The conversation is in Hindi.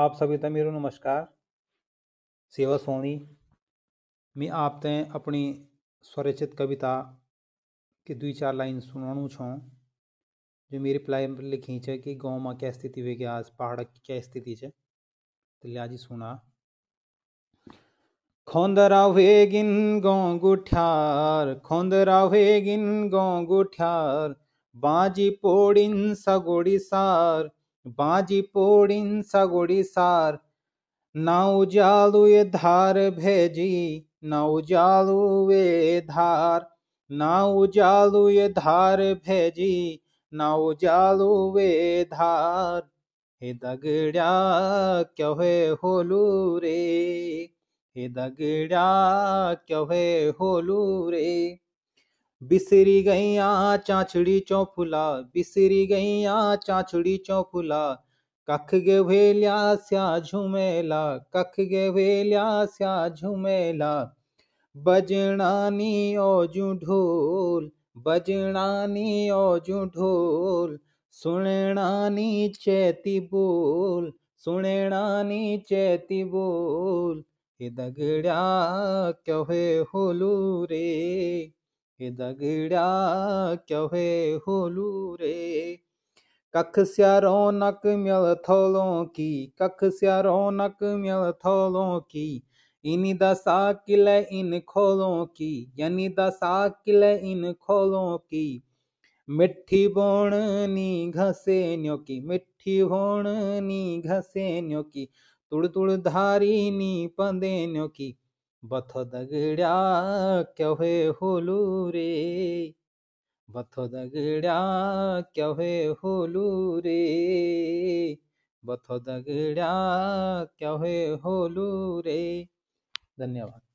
आप सभी तमीरों नमस्कार सेवा सोनी मैं आप आपते अपनी स्वरचित कविता की दुई चार लाइन सुनाणु छो जो मेरे प्लाय पर लिखी है कि गाँव में क्या स्थिति हुई क्या आज पहाड़ की क्या स्थिति है तो लिया जी सुना खोंदरा हुए गिन गौ गुठ्यार खोंदरा हुए गिन गौ गुठ्यार बाजी पोड़िन सगोड़ी सार बाजी पोड़िन सगोड़ी सार ना उजालू ये धार भेजी ना उजालू वे धार ना उजालू ये धार भेजी ना उजालू वे धार हे दगड़ा क्यों है होलू रे हे दगड़ा क्यों है होलू रे बिसरी गैया चाँचड़ी चौफुला बिसरी गैया चाँचड़ी चौफुला कख गे वेलिया स्या झुमेला कख गे वेलिया स्या झुमेला ओ ओजू ढोल ओ ओजू ढोल नी चैती बोल नी चैती बोल दगड़ा क्यों होलू रे हे दगड़ा क्योहे होलू रे कख स्या रौनक म्यल थोलों की कख स्या रौनक मिल थोलों की इनी दसा किल इन खोलों की यानी दसा किल इन खोलों की मिठी बोणनी घसेन्यो की मिठी बोणनी घसेन्यो की तुड़ तुड़ धारी नी पंदेन्यो की बथ दगड़ा क्यवे होलू रे बथ दगड़ा क्यवे होलू रे बथ दगड़ा क्यवे होलू रे धन्यवाद